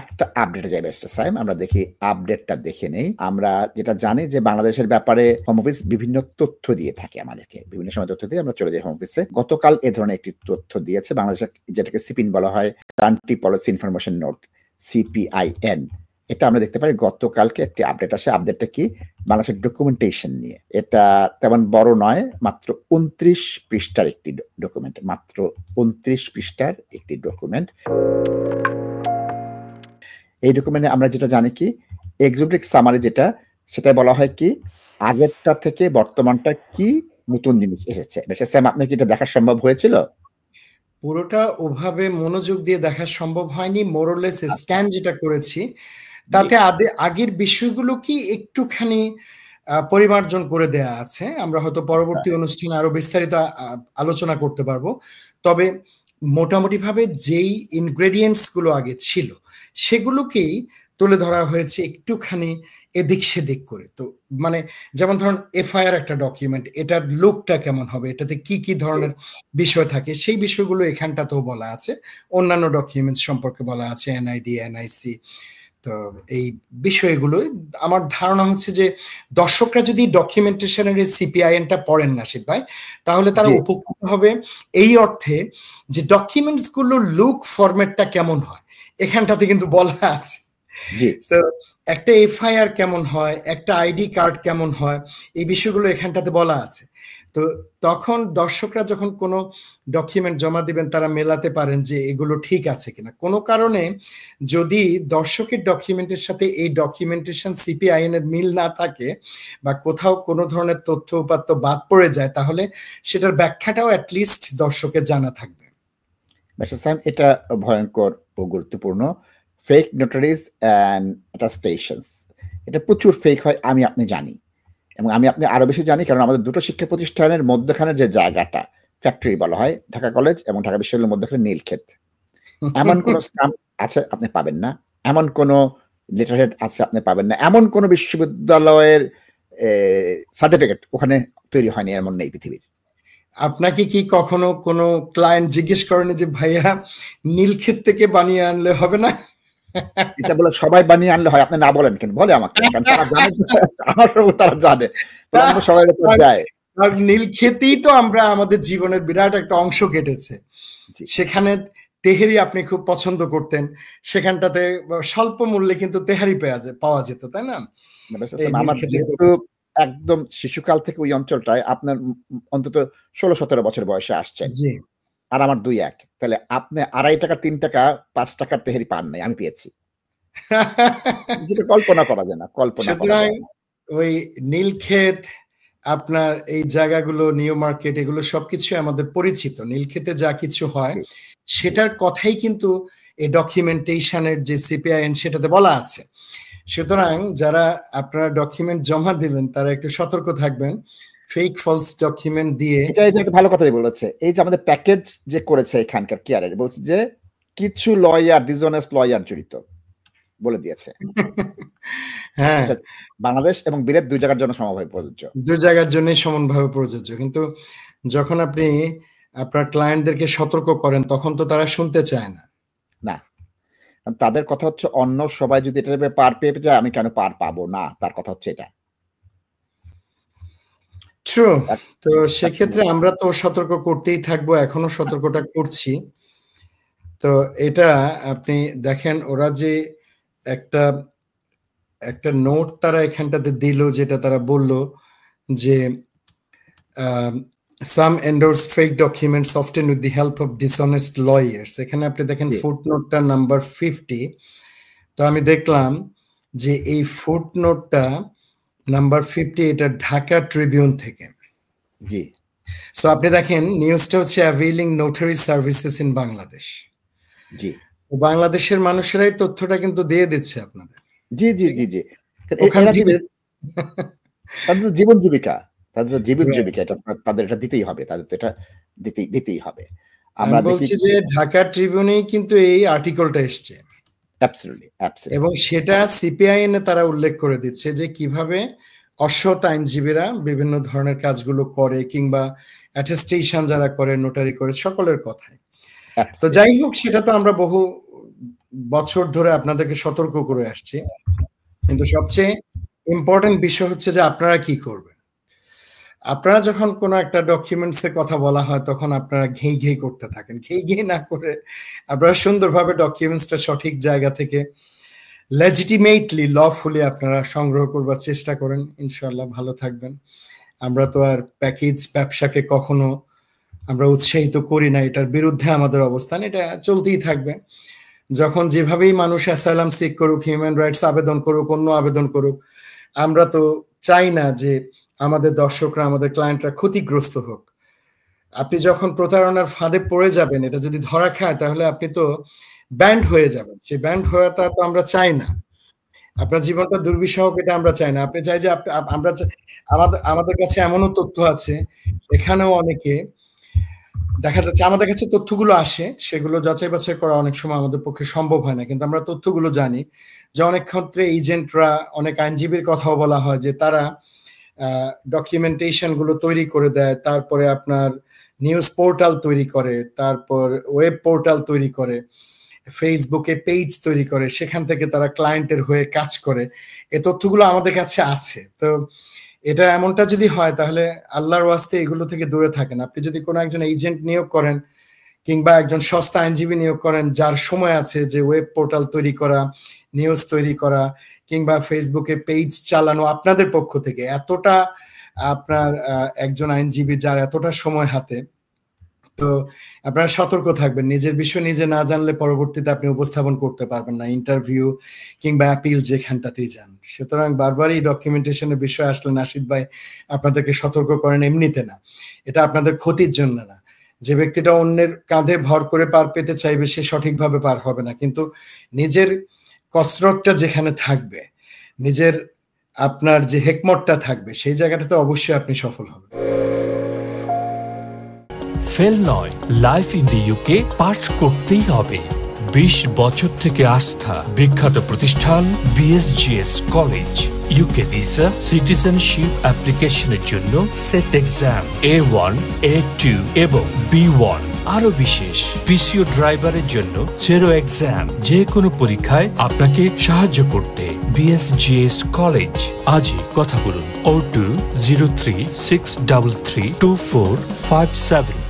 একটা আপডেট যাই বেস্ট সাহেব আমরা দেখি আপডেটটা দেখে নেই আমরা যেটা জানি যে বাংলাদেশের ব্যাপারে হোম অফিস বিভিন্ন তথ্য দিয়ে থাকে আমাদেরকে বিভিন্ন সময় তথ্য দিয়ে আমরা চলে যাই হোম অফিসে গতকাল এ ধরনের একটি তথ্য দিয়েছে বাংলাদেশের যেটাকে সিপিন বলা হয় country policy information note CPIN এটা আমরা দেখতে পারি গতকালকে একটি আপডেট আসে আপডেটটা কি বাংলাদেশের ডকুমেন্টেশন নিয়ে এটা তেমন বড় নয় মাত্র উনত্রিশ পৃষ্ঠার একটি ডকুমেন্ট মাত্র উনত্রিশ পৃষ্ঠার একটি ডকুমেন্ট এই ডকুমেন্টে আমরা যেটা জানি কি এক্সোটিক সামারি যেটা সেটা বলা হয় কি আগেরটা থেকে বর্তমানটা কি নতুন জিনিস এসেছে মানে স্যাম আপনি কি এটা দেখা সম্ভব হয়েছিল পুরোটা ওভাবে মনোযোগ দিয়ে দেখা সম্ভব হয়নি মোরলেস স্ক্যান যেটা করেছি তাতে আগের বিষয়গুলো কি একটুখানি পরিমার্জন করে দেয়া আছে আমরা হয়তো পরবর্তী আচ্ছা। অনুষ্ঠানে আরো বিস্তারিত আলোচনা করতে পারবো তবে মোটামুটিভাবে যেই ইনগ্রেডিয়েন্টসগুলো আগে ছিল সেগুলোকেই তুলে ধরা হয়েছে একটুখানি এদিক সেদিক করে তো মানে যেমন ধরুন এফআইআর একটা ডকুমেন্ট এটার লুকটা কেমন হবে এটাতে কি কি ধরনের বিষয় থাকে সেই বিষয়গুলো এখানটাতেও বলা আছে অন্যান্য ডকুমেন্ট সম্পর্কে বলা আছে এনআইডি এনআইসি তো এই বিষয়গুলো আমার ধারণা হচ্ছে যে দর্শকরা যদি ডকুমেন্টেশনের সিপিআইএনটা পড়েন নাসিদ ভাই তাহলে তারা উপকৃত হবে এই অর্থে যে ডকুমেন্টস গুলো লুক ফরম্যাটটা কেমন হয় এখানটাতে কিন্তু বলা আছে তো একটা এফআইআর কেমন হয় একটা আইডি কার্ড কেমন হয় এই বিষয়গুলো এখানটাতে বলা আছে তো তখন দর্শকরা যখন কোনো ডকুমেন্ট জমা দিবেন তারা মেলাতে পারেন যে এগুলো ঠিক আছে কিনা কোনো কারণে যদি দর্শকের ডকুমেন্টের সাথে এই ডকুমেন্টেশন সিপিআইএন এর মিল না থাকে বা কোথাও কোনো ধরনের তথ্য উপাত্ত বাদ পড়ে যায় তাহলে সেটার ব্যাখ্যাটাও অ্যাটলিস্ট দর্শকের জানা থাকবে স্যাম এটা ভয়ঙ্কর ও গুরুত্বপূর্ণ ফেক নোটারিজ অ্যান্ড এটা প্রচুর ফেক হয় আমি আপনি জানি এবং আমি আপনি আরো বেশি জানি কারণ আমাদের দুটো শিক্ষা প্রতিষ্ঠানের মধ্যখানের যে জায়গাটা ফ্যাক্টরি বলা হয় ঢাকা কলেজ এবং ঢাকা বিশ্ববিদ্যালয়ের মধ্যখানে নীলক্ষেত এমন কোনো স্থান আছে আপনি পাবেন না এমন কোনো লিটারেট আছে আপনি পাবেন না এমন কোনো বিশ্ববিদ্যালয়ের সার্টিফিকেট ওখানে তৈরি হয়নি এমন নেই পৃথিবীর আপনাকে কি কখনো কোনো ক্লায়েন্ট জিজ্ঞেস করেনি যে ভাইয়া নীলক্ষেত থেকে বানিয়ে আনলে হবে না এটা বলে সবাই বানিয়ে আনলে হয় আপনি না বলেন কেন বলে আমাকে তারা জানে আমার তারা জানে সবাই দেয় নীলক্ষেতেই তো আমরা আমাদের জীবনের বিরাট একটা অংশ কেটেছে সেখানে তেহারি আপনি খুব পছন্দ করতেন সেখানটাতে স্বল্প মূল্যে কিন্তু তেহারি পাওয়া যেত তাই না আমার যেহেতু একদম শিশুকাল থেকে ওই অঞ্চলটায় আপনার অন্তত ষোলো সতেরো বছর বয়সে আসছে আর আমার দুই এক তাহলে আপনি আড়াই টাকা তিন টাকা পাঁচ টাকার তেহারি পান নাই আমি পেয়েছি যেটা কল্পনা করা যায় না কল্পনা ওই নীলক্ষেত আপনার এই জায়গাগুলো নিউ মার্কেট এগুলো সবকিছু আমাদের পরিচিত নীলক্ষেতে যা কিছু হয় সেটার কথাই কিন্তু এই ডকুমেন্টেশনের যে সিপিআইএন সেটাতে বলা আছে সুতরাং যারা আপনারা ডকুমেন্ট জমা দিবেন তারা একটু সতর্ক থাকবেন ফেক ফলস ডকুমেন্ট দিয়ে এটা ভালো কথাই বলেছে এই যে আমাদের প্যাকেজ যে করেছে এখানকার কেয়ারের বলছে যে কিছু লয়ার লয়ার জড়িত বলে দিয়েছে হ্যাঁ বাংলাদেশ এবং বিরেট দুই জায়গার জন্য সমানভাবে প্রযোজ্য দুই জায়গার জন্য সমানভাবে প্রযোজ্য কিন্তু যখন আপনি আপনার ক্লায়েন্টদেরকে সতর্ক করেন তখন তো তারা শুনতে চায় না না তাদের কথা হচ্ছে অন্য সবাই যদি এটা পার পেয়ে যায় আমি কেন পার পাবো না তার কথা হচ্ছে এটা ট্রু তো সেক্ষেত্রে আমরা তো সতর্ক করতেই থাকবো এখনো সতর্কটা করছি তো এটা আপনি দেখেন ওরা যে একটা একটা নোট তারা এখানটাতে দিল যেটা তারা বলল যে some endorse fake documents often with the help of dishonest lawyers এখানে আপনি দেখেন ফুট নোটটা নাম্বার ফিফটি তো আমি দেখলাম যে এই ফুট নোটটা নাম্বার ফিফটি এটা ঢাকা ট্রিবিউন থেকে জি সো আপনি দেখেন নিউজটা হচ্ছে availing notary services in Bangladesh জি বাংলাদেশের মানুষেরাই তথ্যটা কিন্তু দিয়ে দিচ্ছে আপনাদের জি জি জি জি তাদের জীবন জীবিকা তাদের জীবন জীবিকা তাদের এটা দিতেই হবে তাদের এটা দিতেই দিতেই হবে আমরা বলছি যে ঢাকা ট্রিবিউনেই কিন্তু এই আর্টিকেলটা এসছে এবং সেটা সিপিআইএন তারা উল্লেখ করে দিচ্ছে যে কিভাবে অসৎ আইনজীবীরা বিভিন্ন ধরনের কাজগুলো করে কিংবা অ্যাটেস্টেশন যারা করে নোটারি করে সকলের কথায় তো যাই হোক সেটা তো আমরা বহু বছর ধরে আপনাদেরকে সতর্ক করে আসছি কিন্তু সবচেয়ে ইম্পর্টেন্ট বিষয় হচ্ছে যে আপনারা কি করবে আপনারা যখন কোনো একটা ডকুমেন্টসের কথা বলা হয় তখন আপনারা ঘেই ঘেই করতে থাকেন ঘেই ঘেই না করে আপনারা সুন্দরভাবে ডকুমেন্টসটা সঠিক জায়গা থেকে লেজিটিমেটলি লফুলি আপনারা সংগ্রহ করবার চেষ্টা করেন ইনশাল্লাহ ভালো থাকবেন আমরা তো আর প্যাকেজ ব্যবসাকে কখনো আমরা উৎসাহিত করি না এটার বিরুদ্ধে আমাদের অবস্থান এটা চলতেই থাকবে যখন যেভাবেই মানুষ অ্যাসাইলাম সিক করুক হিউম্যান রাইটস আবেদন করুক অন্য আবেদন করুক আমরা তো চাই না যে আমাদের দর্শকরা আমাদের ক্লায়েন্টরা ক্ষতিগ্রস্ত হোক আপনি যখন প্রতারণার ফাঁদে পড়ে যাবেন এটা যদি ধরা খায় তাহলে আপনি তো ব্যান্ড হয়ে যাবেন সেই ব্যান্ড হওয়াটা তো আমরা চাই না আপনার জীবনটা দুর্বিষহ এটা আমরা চাই না আপনি চাই যে আমরা আমাদের আমাদের কাছে এমনও তথ্য আছে এখানেও অনেকে দেখা যাচ্ছে আমাদের কাছে তথ্যগুলো আসে সেগুলো যাচাই বাছাই করা অনেক সময় আমাদের পক্ষে সম্ভব হয় না কিন্তু আমরা তথ্যগুলো জানি যে অনেক ক্ষেত্রে এজেন্টরা অনেক আইনজীবীর কথাও বলা হয় যে তারা ডকুমেন্টেশন গুলো তৈরি করে দেয় তারপরে আপনার নিউজ পোর্টাল তৈরি করে তারপর ওয়েব পোর্টাল তৈরি করে ফেসবুকে পেজ তৈরি করে সেখান থেকে তারা ক্লায়েন্টের হয়ে কাজ করে এ তথ্যগুলো আমাদের কাছে আছে তো এটা এমনটা যদি হয় তাহলে আল্লাহর ওয়াস্তে এগুলো থেকে দূরে থাকেন আপনি যদি কোনো একজন এজেন্ট নিয়োগ করেন কিংবা একজন সস্তা আইনজীবী নিয়োগ করেন যার সময় আছে যে ওয়েব পোর্টাল তৈরি করা নিউজ তৈরি করা কিংবা ফেসবুকে পেজ চালানো আপনাদের পক্ষ থেকে এতটা আপনার একজন আইনজীবী যার এতটা সময় হাতে তো আপনারা সতর্ক থাকবেন নিজের বিষয় নিজে না জানলে পরবর্তীতে আপনি উপস্থাপন করতে পারবেন না ইন্টারভিউ কিংবা অ্যাপিল যেখানটাতেই যান সুতরাং বারবারই ডকুমেন্টেশনের বিষয় আসলে নাসিদ ভাই আপনাদেরকে সতর্ক করেন এমনিতে না এটা আপনাদের ক্ষতির জন্য না যে ব্যক্তিটা অন্যের কাঁধে ভর করে পার পেতে চাইবে সে সঠিকভাবে পার হবে না কিন্তু নিজের কসরতটা যেখানে থাকবে নিজের আপনার যে হেকমতটা থাকবে সেই জায়গাটাতে অবশ্যই আপনি সফল হবেন ফেল নয় লাইফ ইন দি ইউকে পাশ করতেই হবে বিশ বছর থেকে আস্থা বিখ্যাত প্রতিষ্ঠান BSGS college UK visa citizenship অ্যাপ্লিকেশনের জন্য set exam A one A two এবং বি ওয়ান আরো বিশেষ পিসিও ড্রাইভারের জন্য সেরো এক্সাম যে কোনো পরীক্ষায় আপনাকে সাহায্য করতে বিএসজিএস কলেজ আজই কথা বলুন O two zero three six double three two four five seven